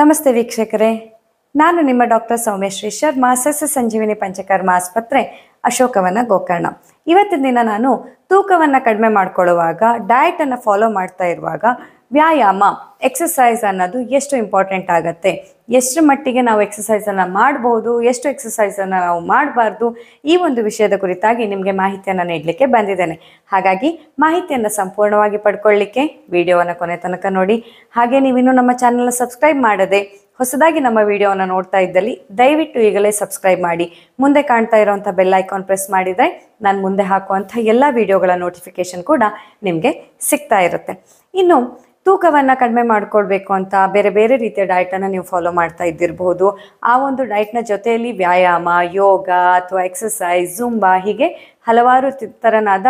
ನಮಸ್ತೆ ವೀಕ್ಷಕರೇ ನಾನು ನಿಮ್ಮ ಡಾಕ್ಟರ್ ಸೌಮ್ಯಶ್ರೀ ಶರ್ಮಾ ಸಸ್ಯ ಸಂಜೀವಿನಿ ಪಂಚಕರ್ಮ ಆಸ್ಪತ್ರೆ ಅಶೋಕವನ ಗೋಕರ್ಣ ಇವತ್ತಿನ ದಿನ ನಾನು ತೂಕವನ್ನು ಕಡಿಮೆ ಮಾಡಿಕೊಳ್ಳುವಾಗ ಡಯಟನ್ನು ಫಾಲೋ ಮಾಡ್ತಾ ಇರುವಾಗ ವ್ಯಾಯಾಮ ಎಕ್ಸಸೈಸ್ ಅನ್ನೋದು ಎಷ್ಟು ಇಂಪಾರ್ಟೆಂಟ್ ಆಗುತ್ತೆ ಎಷ್ಟು ಮಟ್ಟಿಗೆ ನಾವು ಎಕ್ಸಸೈಸನ್ನು ಮಾಡಬಹುದು ಎಷ್ಟು ಎಕ್ಸಸೈಸನ್ನು ನಾವು ಮಾಡಬಾರ್ದು ಈ ಒಂದು ವಿಷಯದ ಕುರಿತಾಗಿ ನಿಮಗೆ ಮಾಹಿತಿಯನ್ನು ನೀಡಲಿಕ್ಕೆ ಬಂದಿದ್ದೇನೆ ಹಾಗಾಗಿ ಮಾಹಿತಿಯನ್ನು ಸಂಪೂರ್ಣವಾಗಿ ಪಡ್ಕೊಳ್ಳಿಕ್ಕೆ ವಿಡಿಯೋವನ್ನು ಕೊನೆ ತನಕ ನೋಡಿ ಹಾಗೆ ನೀವಿನ್ನೂ ನಮ್ಮ ಚಾನಲ್ನ ಸಬ್ಸ್ಕ್ರೈಬ್ ಮಾಡದೆ ಹೊಸದಾಗಿ ನಮ್ಮ ವಿಡಿಯೋವನ್ನು ನೋಡ್ತಾ ಇದ್ದಲ್ಲಿ ದಯವಿಟ್ಟು ಈಗಲೇ ಸಬ್ಸ್ಕ್ರೈಬ್ ಮಾಡಿ ಮುಂದೆ ಕಾಣ್ತಾ ಇರೋವಂಥ ಬೆಲ್ ಐಕಾನ್ ಪ್ರೆಸ್ ಮಾಡಿದರೆ ನಾನು ಮುಂದೆ ಹಾಕುವಂಥ ಎಲ್ಲ ವಿಡಿಯೋಗಳ ನೋಟಿಫಿಕೇಷನ್ ಕೂಡ ನಿಮಗೆ ಸಿಗ್ತಾ ಇರುತ್ತೆ ಇನ್ನು ತೂಕವನ್ನು ಕಡಿಮೆ ಮಾಡಿಕೊಳ್ಬೇಕು ಅಂತ ಬೇರೆ ಬೇರೆ ರೀತಿಯ ಡಯಟನ್ನು ನೀವು ಫಾಲೋ ಮಾಡ್ತಾ ಇದ್ದಿರಬಹುದು ಆ ಒಂದು ಡಯಟ್ನ ಜೊತೆಯಲ್ಲಿ ವ್ಯಾಯಾಮ ಯೋಗ ಅಥವಾ ಎಕ್ಸಸೈಸ್ ಜುಂಬಾ ಹೀಗೆ ಹಲವಾರು ಥರನಾದ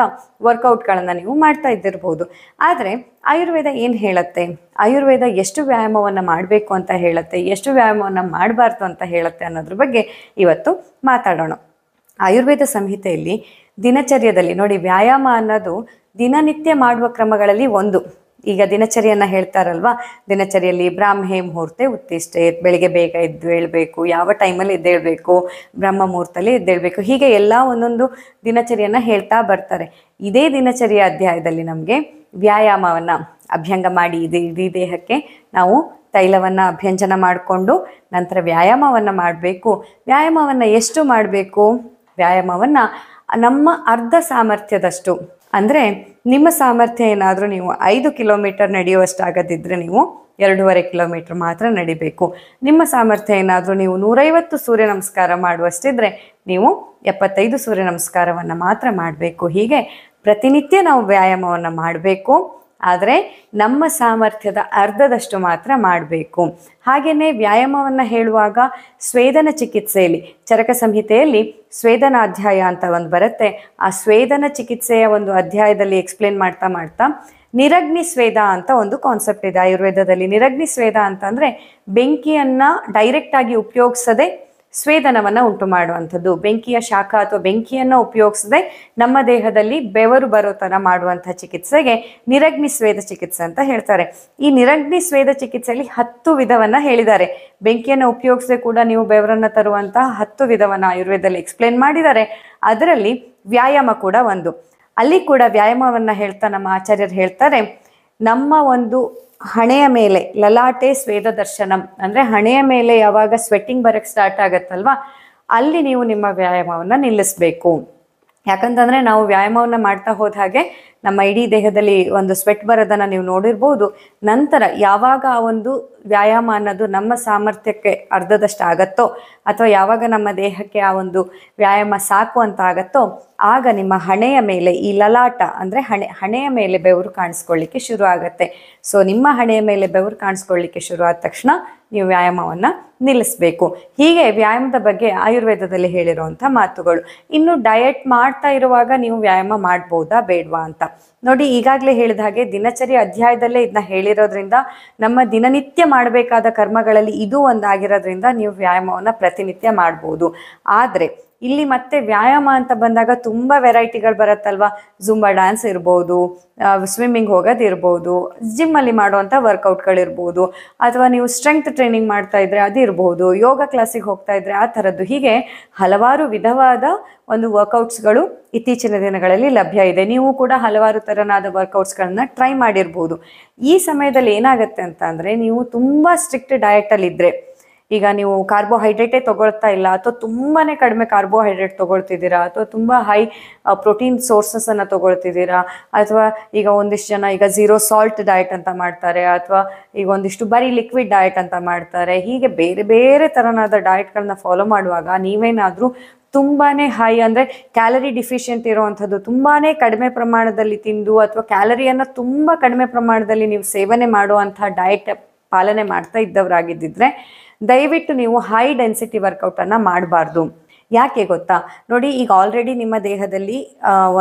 ವರ್ಕೌಟ್ಗಳನ್ನು ನೀವು ಮಾಡ್ತಾ ಇದ್ದಿರಬಹುದು ಆದರೆ ಆಯುರ್ವೇದ ಏನು ಹೇಳುತ್ತೆ ಆಯುರ್ವೇದ ಎಷ್ಟು ವ್ಯಾಯಾಮವನ್ನು ಮಾಡಬೇಕು ಅಂತ ಹೇಳುತ್ತೆ ಎಷ್ಟು ವ್ಯಾಯಾಮವನ್ನು ಮಾಡಬಾರ್ದು ಅಂತ ಹೇಳುತ್ತೆ ಅನ್ನೋದ್ರ ಬಗ್ಗೆ ಇವತ್ತು ಮಾತಾಡೋಣ ಆಯುರ್ವೇದ ಸಂಹಿತೆಯಲ್ಲಿ ದಿನಚರ್ಯದಲ್ಲಿ ನೋಡಿ ವ್ಯಾಯಾಮ ಅನ್ನೋದು ದಿನನಿತ್ಯ ಮಾಡುವ ಕ್ರಮಗಳಲ್ಲಿ ಒಂದು ಈಗ ದಿನಚರಿಯನ್ನು ಹೇಳ್ತಾರಲ್ವಾ ದಿನಚರಿಯಲ್ಲಿ ಬ್ರಾಹ್ಮೆ ಮುಹೂರ್ತೆ ಉತ್ತಿಷ್ಟೆ ಬೆಳಿಗ್ಗೆ ಬೇಗ ಎದ್ದು ಹೇಳಬೇಕು ಯಾವ ಟೈಮಲ್ಲಿ ಇದ್ದೇಳಬೇಕು ಬ್ರಹ್ಮ ಮುಹೂರ್ತಲ್ಲಿ ಎದ್ದೇಳ್ಬೇಕು ಹೀಗೆ ಎಲ್ಲ ಒಂದೊಂದು ದಿನಚರಿಯನ್ನು ಹೇಳ್ತಾ ಬರ್ತಾರೆ ಇದೇ ದಿನಚರಿಯ ಅಧ್ಯಾಯದಲ್ಲಿ ನಮಗೆ ವ್ಯಾಯಾಮವನ್ನು ಅಭ್ಯಂಗ ಮಾಡಿ ಇದು ಇಡೀ ದೇಹಕ್ಕೆ ನಾವು ತೈಲವನ್ನು ಅಭ್ಯಂಜನ ಮಾಡಿಕೊಂಡು ನಂತರ ವ್ಯಾಯಾಮವನ್ನು ಮಾಡಬೇಕು ವ್ಯಾಯಾಮವನ್ನು ಎಷ್ಟು ಮಾಡಬೇಕು ವ್ಯಾಯಾಮವನ್ನು ನಮ್ಮ ಅರ್ಧ ಸಾಮರ್ಥ್ಯದಷ್ಟು ಅಂದರೆ ನಿಮ್ಮ ಸಾಮರ್ಥ್ಯ ಏನಾದರೂ ನೀವು ಐದು ಕಿಲೋಮೀಟರ್ ನಡೆಯುವಷ್ಟಾಗದಿದ್ದರೆ ನೀವು ಎರಡೂವರೆ ಕಿಲೋಮೀಟರ್ ಮಾತ್ರ ನಡಿಬೇಕು ನಿಮ್ಮ ಸಾಮರ್ಥ್ಯ ಏನಾದರೂ ನೀವು ನೂರೈವತ್ತು ಸೂರ್ಯ ನಮಸ್ಕಾರ ಮಾಡುವಷ್ಟಿದ್ರೆ ನೀವು ಎಪ್ಪತ್ತೈದು ಸೂರ್ಯ ನಮಸ್ಕಾರವನ್ನು ಮಾತ್ರ ಮಾಡಬೇಕು ಹೀಗೆ ಪ್ರತಿನಿತ್ಯ ನಾವು ವ್ಯಾಯಾಮವನ್ನು ಮಾಡಬೇಕು ಆದರೆ ನಮ್ಮ ಸಾಮರ್ಥ್ಯದ ಅರ್ಧದಷ್ಟು ಮಾತ್ರ ಮಾಡಬೇಕು ಹಾಗೆಯೇ ವ್ಯಾಯಾಮವನ್ನು ಹೇಳುವಾಗ ಸ್ವೇದನ ಚಿಕಿತ್ಸೆಯಲ್ಲಿ ಚರಕ ಸಂಹಿತೆಯಲ್ಲಿ ಸ್ವೇದನ ಅಧ್ಯಾಯ ಅಂತ ಒಂದು ಬರುತ್ತೆ ಆ ಸ್ವೇದನ ಚಿಕಿತ್ಸೆಯ ಒಂದು ಅಧ್ಯಾಯದಲ್ಲಿ ಎಕ್ಸ್ಪ್ಲೇನ್ ಮಾಡ್ತಾ ಮಾಡ್ತಾ ನಿರಗ್ನಿ ಸ್ವೇದ ಅಂತ ಒಂದು ಕಾನ್ಸೆಪ್ಟ್ ಇದೆ ಆಯುರ್ವೇದದಲ್ಲಿ ನಿರಗ್ನಿ ಸ್ವೇದ ಅಂತಂದರೆ ಬೆಂಕಿಯನ್ನು ಡೈರೆಕ್ಟಾಗಿ ಉಪಯೋಗಿಸದೆ ಸ್ವೇದನವನ್ನು ಉಂಟು ಮಾಡುವಂಥದ್ದು ಬೆಂಕಿಯ ಶಾಖ ಅಥವಾ ಬೆಂಕಿಯನ್ನು ಉಪಯೋಗಿಸದೆ ನಮ್ಮ ದೇಹದಲ್ಲಿ ಬೆವರು ಬರೋ ಥರ ಮಾಡುವಂಥ ಚಿಕಿತ್ಸೆಗೆ ನಿರಗ್ನಿ ಸ್ವೇದ ಚಿಕಿತ್ಸೆ ಅಂತ ಹೇಳ್ತಾರೆ ಈ ನಿರಗ್ನಿ ಸ್ವೇದ ಚಿಕಿತ್ಸೆಯಲ್ಲಿ ಹತ್ತು ವಿಧವನ್ನು ಹೇಳಿದ್ದಾರೆ ಬೆಂಕಿಯನ್ನು ಉಪಯೋಗಿಸದೆ ಕೂಡ ನೀವು ಬೆವರನ್ನು ತರುವಂತಹ ಹತ್ತು ವಿಧವನ್ನು ಆಯುರ್ವೇದದಲ್ಲಿ ಎಕ್ಸ್ಪ್ಲೇನ್ ಮಾಡಿದ್ದಾರೆ ಅದರಲ್ಲಿ ವ್ಯಾಯಾಮ ಕೂಡ ಒಂದು ಅಲ್ಲಿ ಕೂಡ ವ್ಯಾಯಾಮವನ್ನು ಹೇಳ್ತಾ ನಮ್ಮ ಆಚಾರ್ಯರು ಹೇಳ್ತಾರೆ ನಮ್ಮ ಒಂದು ಹಣೆಯ ಮೇಲೆ ಲಲಾಟೆ ಸ್ವೇದ ದರ್ಶನಂ ಅಂದ್ರೆ ಹಣೆಯ ಮೇಲೆ ಯಾವಾಗ ಸ್ವೆಟ್ಟಿಂಗ್ ಬರಕ್ ಸ್ಟಾರ್ಟ್ ಆಗತ್ತಲ್ವಾ ಅಲ್ಲಿ ನೀವು ನಿಮ್ಮ ವ್ಯಾಯಾಮವನ್ನ ನಿಲ್ಲಿಸ್ಬೇಕು ಯಾಕಂತಂದ್ರೆ ನಾವು ವ್ಯಾಯಾಮವನ್ನ ಮಾಡ್ತಾ ಹೋದ ಹಾಗೆ ನಮ್ಮ ಇಡೀ ದೇಹದಲ್ಲಿ ಒಂದು ಸ್ವೆಟ್ ಬರೋದನ್ನು ನೀವು ನೋಡಿರ್ಬೋದು ನಂತರ ಯಾವಾಗ ಆ ಒಂದು ವ್ಯಾಯಾಮ ಅನ್ನೋದು ನಮ್ಮ ಸಾಮರ್ಥ್ಯಕ್ಕೆ ಅರ್ಧದಷ್ಟು ಆಗತ್ತೋ ಅಥವಾ ಯಾವಾಗ ನಮ್ಮ ದೇಹಕ್ಕೆ ಆ ಒಂದು ವ್ಯಾಯಾಮ ಸಾಕು ಅಂತ ಆಗತ್ತೋ ಆಗ ನಿಮ್ಮ ಹಣೆಯ ಮೇಲೆ ಈ ಲಲಾಟ ಅಂದರೆ ಹಣೆ ಹಣೆಯ ಮೇಲೆ ಬೆವರು ಕಾಣಿಸ್ಕೊಳ್ಳಿಕ್ಕೆ ಶುರು ಆಗತ್ತೆ ಸೊ ನಿಮ್ಮ ಹಣೆಯ ಮೇಲೆ ಬೆವರು ಕಾಣಿಸ್ಕೊಳ್ಳಿಕ್ಕೆ ಶುರು ಆದ ತಕ್ಷಣ ನೀವು ವ್ಯಾಯಾಮವನ್ನು ನಿಲ್ಲಿಸಬೇಕು ಹೀಗೆ ವ್ಯಾಯಾಮದ ಬಗ್ಗೆ ಆಯುರ್ವೇದದಲ್ಲಿ ಹೇಳಿರುವಂಥ ಮಾತುಗಳು ಇನ್ನು ಡಯಟ್ ಮಾಡ್ತಾ ಇರುವಾಗ ನೀವು ವ್ಯಾಯಾಮ ಮಾಡ್ಬೋದಾ ಬೇಡವಾ ಅಂತ ನೋಡಿ ಈಗಾಗಲೇ ಹೇಳಿದ ಹಾಗೆ ದಿನಚರಿ ಅಧ್ಯಾಯದಲ್ಲೇ ಇದನ್ನ ಹೇಳಿರೋದ್ರಿಂದ ನಮ್ಮ ದಿನನಿತ್ಯ ಮಾಡಬೇಕಾದ ಕರ್ಮಗಳಲ್ಲಿ ಇದು ಒಂದಾಗಿರೋದ್ರಿಂದ ನೀವು ವ್ಯಾಯಾಮವನ್ನು ಪ್ರತಿನಿತ್ಯ ಮಾಡ್ಬೋದು ಆದರೆ ಇಲ್ಲಿ ಮತ್ತೆ ವ್ಯಾಯಾಮ ಅಂತ ಬಂದಾಗ ತುಂಬ ವೆರೈಟಿಗಳು ಬರುತ್ತಲ್ವಾ ಜುಂಬಾ ಡ್ಯಾನ್ಸ್ ಇರ್ಬೋದು ಸ್ವಿಮ್ಮಿಂಗ್ ಹೋಗೋದಿರ್ಬೋದು ಜಿಮ್ಮಲ್ಲಿ ಮಾಡುವಂಥ ವರ್ಕೌಟ್ಗಳಿರ್ಬೋದು ಅಥವಾ ನೀವು ಸ್ಟ್ರೆಂಗ್ತ್ ಟ್ರೈನಿಂಗ್ ಮಾಡ್ತಾ ಇದ್ರೆ ಅದಿರ್ಬೋದು ಯೋಗ ಕ್ಲಾಸಿಗೆ ಹೋಗ್ತಾ ಇದ್ರೆ ಆ ಥರದ್ದು ಹೀಗೆ ಹಲವಾರು ವಿಧವಾದ ಒಂದು ವರ್ಕೌಟ್ಸ್ಗಳು ಇತ್ತೀಚಿನ ದಿನಗಳಲ್ಲಿ ಲಭ್ಯ ಇದೆ ನೀವು ಕೂಡ ಹಲವಾರು ಥರನಾದ ವರ್ಕೌಟ್ಸ್ಗಳನ್ನ ಟ್ರೈ ಮಾಡಿರ್ಬೋದು ಈ ಸಮಯದಲ್ಲಿ ಏನಾಗುತ್ತೆ ಅಂತ ಅಂದರೆ ನೀವು ತುಂಬ ಸ್ಟ್ರಿಕ್ಟ್ ಡಯಟಲ್ಲಿದ್ದರೆ ಈಗ ನೀವು ಕಾರ್ಬೋಹೈಡ್ರೇಟೇ ತಗೊಳ್ತಾ ಇಲ್ಲ ಅಥವಾ ತುಂಬಾ ಕಡಿಮೆ ಕಾರ್ಬೋಹೈಡ್ರೇಟ್ ತೊಗೊಳ್ತಿದ್ದೀರಾ ಅಥವಾ ತುಂಬ ಹೈ ಪ್ರೋಟೀನ್ ಸೋರ್ಸಸ್ ಅನ್ನ ತಗೊಳ್ತಿದ್ದೀರಾ ಅಥವಾ ಈಗ ಒಂದಿಷ್ಟು ಜನ ಈಗ ಝೀರೋ ಸಾಲ್ಟ್ ಡಯಟ್ ಅಂತ ಮಾಡ್ತಾರೆ ಅಥವಾ ಈಗ ಒಂದಿಷ್ಟು ಬರೀ ಲಿಕ್ವಿಡ್ ಡಯಟ್ ಅಂತ ಮಾಡ್ತಾರೆ ಹೀಗೆ ಬೇರೆ ಬೇರೆ ಥರನಾದ ಡಯಟ್ಗಳನ್ನ ಫಾಲೋ ಮಾಡುವಾಗ ನೀವೇನಾದರೂ ತುಂಬಾ ಹೈ ಅಂದರೆ ಕ್ಯಾಲರಿ ಡಿಫಿಷಿಯೆಂಟ್ ಇರುವಂಥದ್ದು ತುಂಬಾ ಕಡಿಮೆ ಪ್ರಮಾಣದಲ್ಲಿ ತಿಂದು ಅಥವಾ ಕ್ಯಾಲರಿಯನ್ನು ತುಂಬ ಕಡಿಮೆ ಪ್ರಮಾಣದಲ್ಲಿ ನೀವು ಸೇವನೆ ಮಾಡುವಂಥ ಡಯಟ್ ಪಾಲನೆ ಮಾಡ್ತಾ ಇದ್ದವರಾಗಿದ್ದರೆ ದಯವಿಟ್ಟು ನೀವು ಹೈ ಡೆನ್ಸಿಟಿ ವರ್ಕೌಟನ್ನು ಮಾಡಬಾರ್ದು ಯಾಕೆ ಗೊತ್ತಾ ನೋಡಿ ಈಗ ಆಲ್ರೆಡಿ ನಿಮ್ಮ ದೇಹದಲ್ಲಿ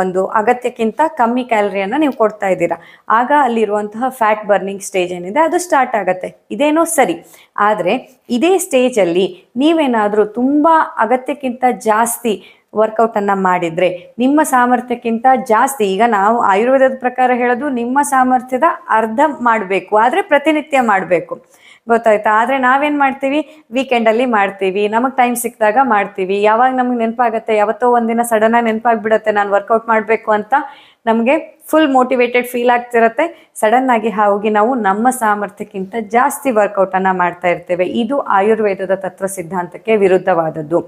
ಒಂದು ಅಗತ್ಯಕ್ಕಿಂತ ಕಮ್ಮಿ ಕ್ಯಾಲರಿಯನ್ನು ನೀವು ಕೊಡ್ತಾ ಇದ್ದೀರಾ ಆಗ ಅಲ್ಲಿರುವಂತಹ ಫ್ಯಾಟ್ ಬರ್ನಿಂಗ್ ಸ್ಟೇಜ್ ಏನಿದೆ ಅದು ಸ್ಟಾರ್ಟ್ ಆಗುತ್ತೆ ಇದೇನೋ ಸರಿ ಆದರೆ ಇದೇ ಸ್ಟೇಜಲ್ಲಿ ನೀವೇನಾದರೂ ತುಂಬ ಅಗತ್ಯಕ್ಕಿಂತ ಜಾಸ್ತಿ ವರ್ಕೌಟನ್ನು ಮಾಡಿದರೆ ನಿಮ್ಮ ಸಾಮರ್ಥ್ಯಕ್ಕಿಂತ ಜಾಸ್ತಿ ಈಗ ನಾವು ಆಯುರ್ವೇದದ ಪ್ರಕಾರ ಹೇಳೋದು ನಿಮ್ಮ ಸಾಮರ್ಥ್ಯದ ಅರ್ಧ ಮಾಡಬೇಕು ಆದರೆ ಪ್ರತಿನಿತ್ಯ ಮಾಡಬೇಕು ಗೊತ್ತಾಯ್ತಾ ಆದ್ರೆ ನಾವೇನ್ ಮಾಡ್ತೀವಿ ವೀಕೆಂಡ್ ಅಲ್ಲಿ ಮಾಡ್ತೀವಿ ನಮಗೆ ಟೈಮ್ ಸಿಕ್ಕಿದಾಗ ಮಾಡ್ತೀವಿ ಯಾವಾಗ ನಮ್ಗೆ ನೆನಪಾಗತ್ತೆ ಯಾವತ್ತೋ ಒಂದಿನ ಸಡನ್ ಆಗಿ ನೆನಪಾಗ್ಬಿಡತ್ತೆ ನಾನು ವರ್ಕೌಟ್ ಮಾಡಬೇಕು ಅಂತ ನಮಗೆ ಫುಲ್ ಮೋಟಿವೇಟೆಡ್ ಫೀಲ್ ಆಗ್ತಿರತ್ತೆ ಆಗಿ ಹೋಗಿ ನಾವು ನಮ್ಮ ಸಾಮರ್ಥ್ಯಕ್ಕಿಂತ ಜಾಸ್ತಿ ಅನ್ನ ಮಾಡ್ತಾ ಇರ್ತೇವೆ ಇದು ಆಯುರ್ವೇದದ ತತ್ವ ಸಿದ್ಧಾಂತಕ್ಕೆ ವಿರುದ್ಧವಾದದ್ದು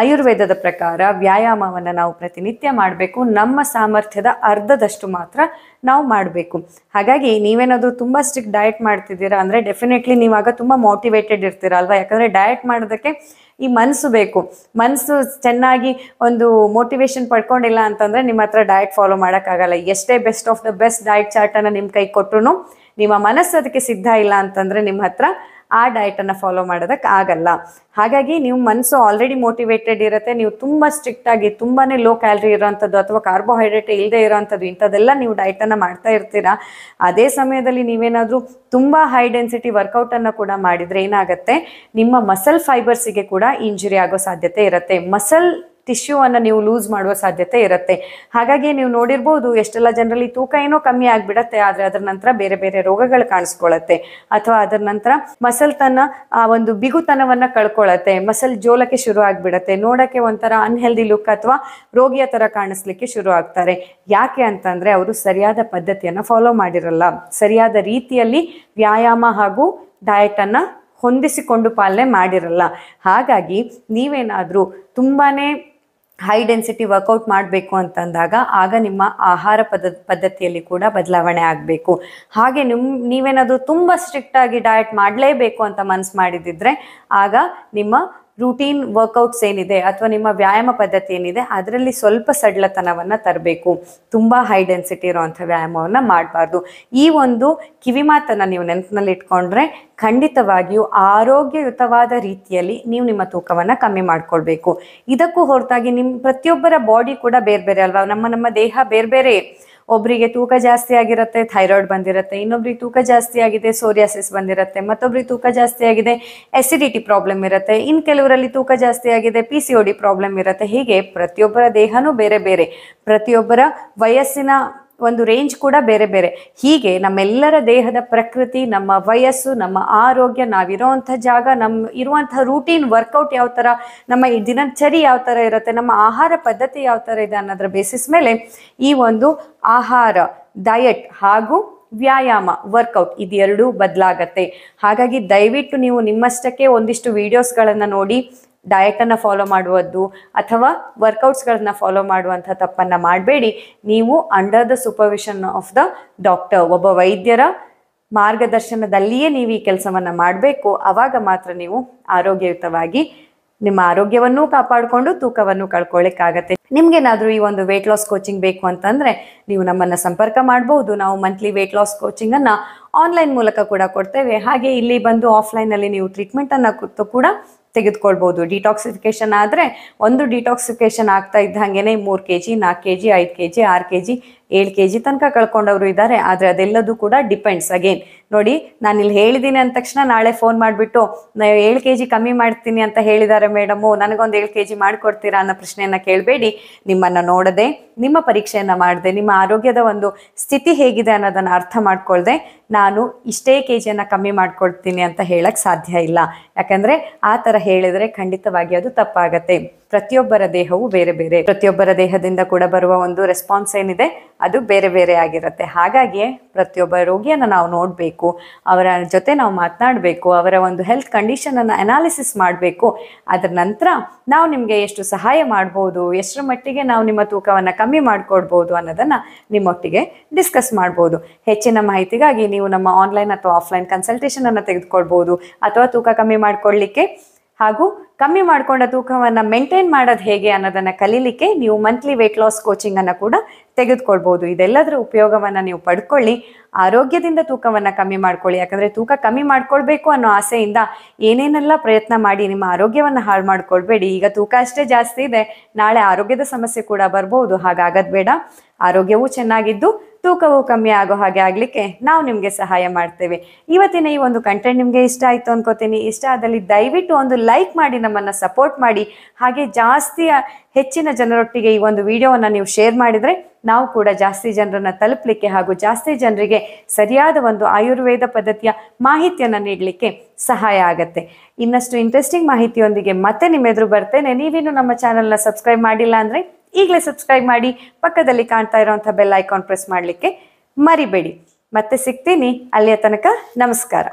ಆಯುರ್ವೇದದ ಪ್ರಕಾರ ವ್ಯಾಯಾಮವನ್ನು ನಾವು ಪ್ರತಿನಿತ್ಯ ಮಾಡಬೇಕು ನಮ್ಮ ಸಾಮರ್ಥ್ಯದ ಅರ್ಧದಷ್ಟು ಮಾತ್ರ ನಾವು ಮಾಡಬೇಕು ಹಾಗಾಗಿ ನೀವೇನಾದರೂ ತುಂಬ ಸ್ಟ್ರಿಕ್ಟ್ ಡಯಟ್ ಮಾಡ್ತಿದ್ದೀರಾ ಅಂದರೆ ಡೆಫಿನೆಟ್ಲಿ ನೀವಾಗ ತುಂಬ ಮೋಟಿವೇಟೆಡ್ ಇರ್ತೀರ ಅಲ್ವಾ ಯಾಕಂದರೆ ಡಯಟ್ ಮಾಡೋದಕ್ಕೆ ಈ ಮನಸ್ಸು ಬೇಕು ಮನಸ್ಸು ಚೆನ್ನಾಗಿ ಒಂದು ಮೋಟಿವೇಶನ್ ಪಡ್ಕೊಂಡಿಲ್ಲ ಅಂತಂದರೆ ನಿಮ್ಮ ಹತ್ರ ಡಯಟ್ ಫಾಲೋ ಮಾಡೋಕ್ಕಾಗಲ್ಲ ಎಷ್ಟೇ best of the best diet ಚಾರ್ಟನ್ನು ನಿಮ್ಮ ಕೈ ಕೊಟ್ಟರು ನಿಮ್ಮ ಮನಸ್ಸು ಅದಕ್ಕೆ ಸಿದ್ಧ ಇಲ್ಲ ಅಂತಂದರೆ ನಿಮ್ಮ ಹತ್ರ ಆ ಡಯಟನ್ನು ಫಾಲೋ ಮಾಡೋದಕ್ಕೆ ಆಗಲ್ಲ ಹಾಗಾಗಿ ನೀವು ಮನಸ್ಸು ಆಲ್ರೆಡಿ ಮೋಟಿವೇಟೆಡ್ ಇರುತ್ತೆ ನೀವು ತುಂಬ ಸ್ಟ್ರಿಕ್ಟಾಗಿ ತುಂಬಾ ಲೋ ಕ್ಯಾಲ್ರಿ ಇರೋವಂಥದ್ದು ಅಥವಾ ಕಾರ್ಬೋಹೈಡ್ರೇಟ್ ಇಲ್ಲದೆ ಇರೋವಂಥದ್ದು ಇಂಥದ್ದೆಲ್ಲ ನೀವು ಡಯಟನ್ನು ಮಾಡ್ತಾ ಇರ್ತೀರಾ ಅದೇ ಸಮಯದಲ್ಲಿ ನೀವೇನಾದರೂ ತುಂಬ ಹೈ ಡೆನ್ಸಿಟಿ ವರ್ಕೌಟನ್ನು ಕೂಡ ಮಾಡಿದರೆ ಏನಾಗುತ್ತೆ ನಿಮ್ಮ ಮಸಲ್ ಫೈಬರ್ಸಿಗೆ ಕೂಡ ಇಂಜುರಿ ಆಗೋ ಸಾಧ್ಯತೆ ಇರುತ್ತೆ ಮಸಲ್ ಟಿಶ್ಯೂವನ್ನು ನೀವು ಲೂಸ್ ಮಾಡುವ ಸಾಧ್ಯತೆ ಇರುತ್ತೆ ಹಾಗಾಗಿ ನೀವು ನೋಡಿರ್ಬೋದು ಎಷ್ಟೆಲ್ಲ ಜನರಲ್ಲಿ ತೂಕ ಏನೋ ಕಮ್ಮಿ ಆಗಿಬಿಡತ್ತೆ ಆದರೆ ಅದರ ನಂತರ ಬೇರೆ ಬೇರೆ ರೋಗಗಳು ಕಾಣಿಸ್ಕೊಳತ್ತೆ ಅಥವಾ ಅದರ ನಂತರ ಮಸಲ್ ತನ್ನ ಆ ಒಂದು ಬಿಗುತನವನ್ನು ಕಳ್ಕೊಳ್ಳುತ್ತೆ ಮಸಲ್ ಜೋಲಕ್ಕೆ ಶುರು ಆಗಿಬಿಡತ್ತೆ ನೋಡಕ್ಕೆ ಒಂಥರ ಅನ್ಹೆಲ್ದಿ ಲುಕ್ ಅಥವಾ ರೋಗಿಯ ಥರ ಕಾಣಿಸ್ಲಿಕ್ಕೆ ಶುರು ಆಗ್ತಾರೆ ಯಾಕೆ ಅಂತಂದರೆ ಅವರು ಸರಿಯಾದ ಪದ್ಧತಿಯನ್ನು ಫಾಲೋ ಮಾಡಿರಲ್ಲ ಸರಿಯಾದ ರೀತಿಯಲ್ಲಿ ವ್ಯಾಯಾಮ ಹಾಗೂ ಡಯಟನ್ನು ಹೊಂದಿಸಿಕೊಂಡು ಪಾಲನೆ ಮಾಡಿರಲ್ಲ ಹಾಗಾಗಿ ನೀವೇನಾದರೂ ತುಂಬಾ ಹೈ ಡೆನ್ಸಿಟಿ ವರ್ಕೌಟ್ ಮಾಡಬೇಕು ಅಂತಂದಾಗ ಆಗ ನಿಮ್ಮ ಆಹಾರ ಪದ ಪದ್ಧತಿಯಲ್ಲಿ ಕೂಡ ಬದಲಾವಣೆ ಆಗಬೇಕು ಹಾಗೆ ನಿಮ್ಮ ನೀವೇನಾದರೂ ತುಂಬ ಸ್ಟ್ರಿಕ್ಟಾಗಿ ಡಯಟ್ ಮಾಡಲೇಬೇಕು ಅಂತ ಮನಸ್ಸು ಮಾಡಿದಿದ್ರೆ ಆಗ ನಿಮ್ಮ ರೂಟೀನ್ ವರ್ಕೌಟ್ಸ್ ಏನಿದೆ ಅಥವಾ ನಿಮ್ಮ ವ್ಯಾಯಾಮ ಪದ್ಧತಿ ಏನಿದೆ ಅದರಲ್ಲಿ ಸ್ವಲ್ಪ ಸಡ್ಲತನವನ್ನು ತರಬೇಕು ತುಂಬ ಹೈ ಡೆನ್ಸಿಟಿ ಇರೋವಂಥ ವ್ಯಾಯಾಮವನ್ನು ಮಾಡಬಾರ್ದು ಈ ಒಂದು ಕಿವಿಮಾತನ್ನು ನೀವು ನೆನಪಿನಲ್ಲಿ ಇಟ್ಕೊಂಡ್ರೆ ಖಂಡಿತವಾಗಿಯೂ ಆರೋಗ್ಯಯುತವಾದ ರೀತಿಯಲ್ಲಿ ನೀವು ನಿಮ್ಮ ತೂಕವನ್ನು ಕಮ್ಮಿ ಮಾಡ್ಕೊಳ್ಬೇಕು ಇದಕ್ಕೂ ಹೊರತಾಗಿ ನಿಮ್ಮ ಪ್ರತಿಯೊಬ್ಬರ ಬಾಡಿ ಕೂಡ ಬೇರೆ ಬೇರೆ ಅಲ್ವಾ ನಮ್ಮ ನಮ್ಮ ದೇಹ ಬೇರೆ ಬೇರೆ ಒಬ್ಬರಿಗೆ ತುಕ ಜಾಸ್ತಿ ಆಗಿರತ್ತೆ ಥೈರಾಯ್ಡ್ ಬಂದಿರತ್ತೆ ಇನ್ನೊಬ್ಬರಿಗೆ ತುಕ ಜಾಸ್ತಿ ಆಗಿದೆ ಸೋರಿಯಾಸಿಸ್ ಬಂದಿರತ್ತೆ ಮತ್ತೊಬ್ಬರಿಗೆ ತುಕ ಜಾಸ್ತಿ ಆಗಿದೆ ಆಸಿಡಿಟಿ ಪ್ರಾಬ್ಲಮ್ ಇರತ್ತೆ ಇನ್ಕೇಲರಲ್ಲಿ ತುಕ ಜಾಸ್ತಿ ಆಗಿದೆ ಪಿಸಿಓಡಿ ಪ್ರಾಬ್ಲಮ್ ಇರತ್ತೆ ಹೀಗೆ ಪ್ರತಿಯೊಬ್ಬರ ದೇಹನು ಬೇರೆ ಬೇರೆ ಪ್ರತಿಯೊಬ್ಬರ ವಯಸ್ಸಿನ ಒಂದು ರೇಂಜ್ ಕೂಡ ಬೇರೆ ಬೇರೆ ಹೀಗೆ ನಮ್ಮೆಲ್ಲರ ದೇಹದ ಪ್ರಕೃತಿ ನಮ್ಮ ವಯಸ್ಸು ನಮ್ಮ ಆರೋಗ್ಯ ನಾವಿರೋವಂಥ ಜಾಗ ನಮ್ಮ ಇರುವಂಥ ರೂಟೀನ್ ವರ್ಕೌಟ್ ಯಾವ ಥರ ನಮ್ಮ ದಿನಚರಿ ಯಾವ ಥರ ಇರುತ್ತೆ ನಮ್ಮ ಆಹಾರ ಪದ್ಧತಿ ಯಾವ ಥರ ಇದೆ ಅನ್ನೋದ್ರ ಬೇಸಿಸ್ ಮೇಲೆ ಈ ಒಂದು ಆಹಾರ ಡಯಟ್ ಹಾಗೂ ವ್ಯಾಯಾಮ ವರ್ಕೌಟ್ ಇದೆರಡೂ ಬದಲಾಗತ್ತೆ ಹಾಗಾಗಿ ದಯವಿಟ್ಟು ನೀವು ನಿಮ್ಮಷ್ಟಕ್ಕೆ ಒಂದಿಷ್ಟು ವೀಡಿಯೋಸ್ಗಳನ್ನು ನೋಡಿ ಡಯಟನ್ನು ಫಾಲೋ ಮಾಡುವುದು ಅಥವಾ ವರ್ಕೌಟ್ಸ್ಗಳನ್ನ ಫಾಲೋ ಮಾಡುವಂಥ ತಪ್ಪನ್ನು ಮಾಡಬೇಡಿ ನೀವು under the supervision of the doctor ಒಬ್ಬ ವೈದ್ಯರ ಮಾರ್ಗದರ್ಶನದಲ್ಲಿಯೇ ನೀವು ಈ ಕೆಲಸವನ್ನು ಮಾಡಬೇಕು ಆವಾಗ ಮಾತ್ರ ನೀವು ಆರೋಗ್ಯಯುತವಾಗಿ ನಿಮ್ಮ ಆರೋಗ್ಯವನ್ನು ಕಾಪಾಡಿಕೊಂಡು ತೂಕವನ್ನು ಕಳ್ಕೊಳ್ಳಿಕ್ಕಾಗತ್ತೆ ನಿಮ್ಗೇನಾದರೂ ಈ ಒಂದು ವೆಯ್ಟ್ ಲಾಸ್ ಕೋಚಿಂಗ್ ಬೇಕು ಅಂತಂದರೆ ನೀವು ನಮ್ಮನ್ನು ಸಂಪರ್ಕ ಮಾಡಬಹುದು ನಾವು ಮಂತ್ಲಿ ವೆಯ್ಟ್ ಲಾಸ್ ಕೋಚಿಂಗನ್ನು ಆನ್ಲೈನ್ ಮೂಲಕ ಕೂಡ ಕೊಡ್ತೇವೆ ಹಾಗೆ ಇಲ್ಲಿ ಬಂದು ಆಫ್ಲೈನಲ್ಲಿ ನೀವು ಟ್ರೀಟ್ಮೆಂಟನ್ನು ಕೂಡ ತೆಗೆದುಕೊಳ್ಬೋದು ಡಿಟಾಕ್ಸಿಫಿಕೇಶನ್ ಆದರೆ ಒಂದು ಡಿಟಾಕ್ಸಿಫಿಕೇಶನ್ ಆಗ್ತಾ ಇದ್ದಂಗೆ ಮೂರು ಕೆ ಜಿ ನಾಲ್ಕು ಕೆ ಜಿ ಐದು ಕೆ ಜಿ ಆರು ಕೆ ಜಿ ಏಳು ಕೆ ಜಿ ತನಕ ಕಳ್ಕೊಂಡವರು ಇದ್ದಾರೆ ಆದರೆ ಅದೆಲ್ಲದೂ ಕೂಡ ಡಿಪೆಂಡ್ಸ್ ಅಗೇನ್ ನೋಡಿ ನಾನು ಇಲ್ಲಿ ಹೇಳಿದ್ದೀನಿ ಅಂದ ತಕ್ಷಣ ನಾಳೆ ಫೋನ್ ಮಾಡಿಬಿಟ್ಟು ಏಳು ಕೆ ಜಿ ಕಮ್ಮಿ ಮಾಡ್ತೀನಿ ಅಂತ ಹೇಳಿದ್ದಾರೆ ಮೇಡಮು ನನಗೊಂದು ಏಳು ಕೆ ಜಿ ಮಾಡಿಕೊಡ್ತೀರಾ ಅನ್ನೋ ಪ್ರಶ್ನೆಯನ್ನು ಕೇಳಬೇಡಿ ನಿಮ್ಮನ್ನು ನೋಡದೆ ನಿಮ್ಮ ಪರೀಕ್ಷೆಯನ್ನು ಮಾಡಿದೆ ನಿಮ್ಮ ಆರೋಗ್ಯದ ಒಂದು ಸ್ಥಿತಿ ಹೇಗಿದೆ ಅನ್ನೋದನ್ನು ಅರ್ಥ ಮಾಡ್ಕೊಳ್ದೆ ನಾನು ಇಷ್ಟೇ ಕೆ ಜಿಯನ್ನು ಕಮ್ಮಿ ಮಾಡ್ಕೊಡ್ತೀನಿ ಅಂತ ಹೇಳಕ್ಕೆ ಸಾಧ್ಯ ಇಲ್ಲ ಯಾಕಂದರೆ ಆ ಥರ ಹೇಳಿದರೆ ಖಂಡಿತವಾಗಿ ಅದು ತಪ್ಪಾಗತ್ತೆ ಪ್ರತಿಯೊಬ್ಬರ ದೇಹವು ಬೇರೆ ಬೇರೆ ಪ್ರತಿಯೊಬ್ಬರ ದೇಹದಿಂದ ಕೂಡ ಬರುವ ಒಂದು ರೆಸ್ಪಾನ್ಸ್ ಏನಿದೆ ಅದು ಬೇರೆ ಬೇರೆ ಆಗಿರುತ್ತೆ ಹಾಗಾಗಿ ಪ್ರತಿಯೊಬ್ಬ ರೋಗಿಯನ್ನು ನಾವು ನೋಡಬೇಕು ಅವರ ಜೊತೆ ನಾವು ಮಾತನಾಡಬೇಕು ಅವರ ಒಂದು ಹೆಲ್ತ್ ಕಂಡೀಷನನ್ನು ಅನಾಲಿಸಿಸ್ ಮಾಡಬೇಕು ಅದರ ನಂತರ ನಾವು ನಿಮಗೆ ಎಷ್ಟು ಸಹಾಯ ಮಾಡ್ಬೋದು ಎಷ್ಟರ ಮಟ್ಟಿಗೆ ನಾವು ನಿಮ್ಮ ತೂಕವನ್ನು ಕಮ್ಮಿ ಮಾಡಿಕೊಡ್ಬೋದು ಅನ್ನೋದನ್ನು ನಿಮ್ಮೊಟ್ಟಿಗೆ ಡಿಸ್ಕಸ್ ಮಾಡ್ಬೋದು ಹೆಚ್ಚಿನ ಮಾಹಿತಿಗಾಗಿ ನೀವು ನಮ್ಮ ಆನ್ಲೈನ್ ಅಥವಾ ಆಫ್ಲೈನ್ ಕನ್ಸಲ್ಟೇಷನನ್ನು ತೆಗೆದುಕೊಳ್ಬೋದು ಅಥವಾ ತೂಕ ಕಮ್ಮಿ ಮಾಡಿಕೊಳ್ಳಿಕ್ಕೆ ಹಾಗೂ ಕಮ್ಮಿ ಮಾಡಿಕೊಂಡ ತೂಕವನ್ನು ಮೇಂಟೈನ್ ಮಾಡೋದು ಹೇಗೆ ಅನ್ನೋದನ್ನು ಕಲೀಲಿಕ್ಕೆ ನೀವು ಮಂತ್ಲಿ ವೆಯ್ಟ್ ಲಾಸ್ ಕೋಚಿಂಗನ್ನು ಕೂಡ ತೆಗೆದುಕೊಳ್ಬೋದು ಇದೆಲ್ಲದರ ಉಪಯೋಗವನ್ನು ನೀವು ಪಡ್ಕೊಳ್ಳಿ ಆರೋಗ್ಯದಿಂದ ತೂಕವನ್ನು ಕಮ್ಮಿ ಮಾಡ್ಕೊಳ್ಳಿ ಯಾಕಂದರೆ ತೂಕ ಕಮ್ಮಿ ಮಾಡ್ಕೊಳ್ಬೇಕು ಅನ್ನೋ ಆಸೆಯಿಂದ ಏನೇನೆಲ್ಲ ಪ್ರಯತ್ನ ಮಾಡಿ ನಿಮ್ಮ ಆರೋಗ್ಯವನ್ನು ಹಾಳು ಮಾಡ್ಕೊಳ್ಬೇಡಿ ಈಗ ತೂಕ ಅಷ್ಟೇ ಜಾಸ್ತಿ ಇದೆ ನಾಳೆ ಆರೋಗ್ಯದ ಸಮಸ್ಯೆ ಕೂಡ ಬರ್ಬೋದು ಹಾಗಾಗದ್ ಬೇಡ ಆರೋಗ್ಯವೂ ಚೆನ್ನಾಗಿದ್ದು ತೂಕವು ಕಮ್ಮಿ ಆಗೋ ಹಾಗೆ ಆಗಲಿಕ್ಕೆ ನಾವು ನಿಮಗೆ ಸಹಾಯ ಮಾಡ್ತೇವೆ ಇವತ್ತಿನ ಈ ಒಂದು ಕಂಟೆಂಟ್ ನಿಮಗೆ ಇಷ್ಟ ಆಯಿತು ಅನ್ಕೋತೀನಿ ಇಷ್ಟ ಆದಲ್ಲಿ ದಯವಿಟ್ಟು ಒಂದು ಲೈಕ್ ಮಾಡಿ ನಮ್ಮನ್ನು ಸಪೋರ್ಟ್ ಮಾಡಿ ಹಾಗೆ ಜಾಸ್ತಿಯ ಹೆಚ್ಚಿನ ಜನರೊಟ್ಟಿಗೆ ಈ ಒಂದು ವಿಡಿಯೋವನ್ನು ನೀವು ಶೇರ್ ಮಾಡಿದರೆ ನಾವು ಕೂಡ ಜಾಸ್ತಿ ಜನರನ್ನು ತಲುಪಲಿಕ್ಕೆ ಹಾಗೂ ಜಾಸ್ತಿ ಜನರಿಗೆ ಸರಿಯಾದ ಒಂದು ಆಯುರ್ವೇದ ಪದ್ಧತಿಯ ಮಾಹಿತಿಯನ್ನು ನೀಡಲಿಕ್ಕೆ ಸಹಾಯ ಆಗುತ್ತೆ ಇನ್ನಷ್ಟು ಇಂಟ್ರೆಸ್ಟಿಂಗ್ ಮಾಹಿತಿಯೊಂದಿಗೆ ಮತ್ತೆ ನಿಮ್ಮೆದುರು ಬರ್ತೇನೆ ನೀವೇನು ನಮ್ಮ ಚಾನಲ್ನ ಸಬ್ಸ್ಕ್ರೈಬ್ ಮಾಡಿಲ್ಲ ಅಂದರೆ ಈಗಲೇ ಸಬ್ಸ್ಕ್ರೈಬ್ ಮಾಡಿ ಪಕ್ಕದಲ್ಲಿ ಕಾಣ್ತಾ ಇರೋವಂಥ ಬೆಲ್ ಐಕಾನ್ ಪ್ರೆಸ್ ಮಾಡಲಿಕ್ಕೆ ಮರಿಬೇಡಿ ಮತ್ತೆ ಸಿಗ್ತೀನಿ ಅಲ್ಲಿಯ ತನಕ ನಮಸ್ಕಾರ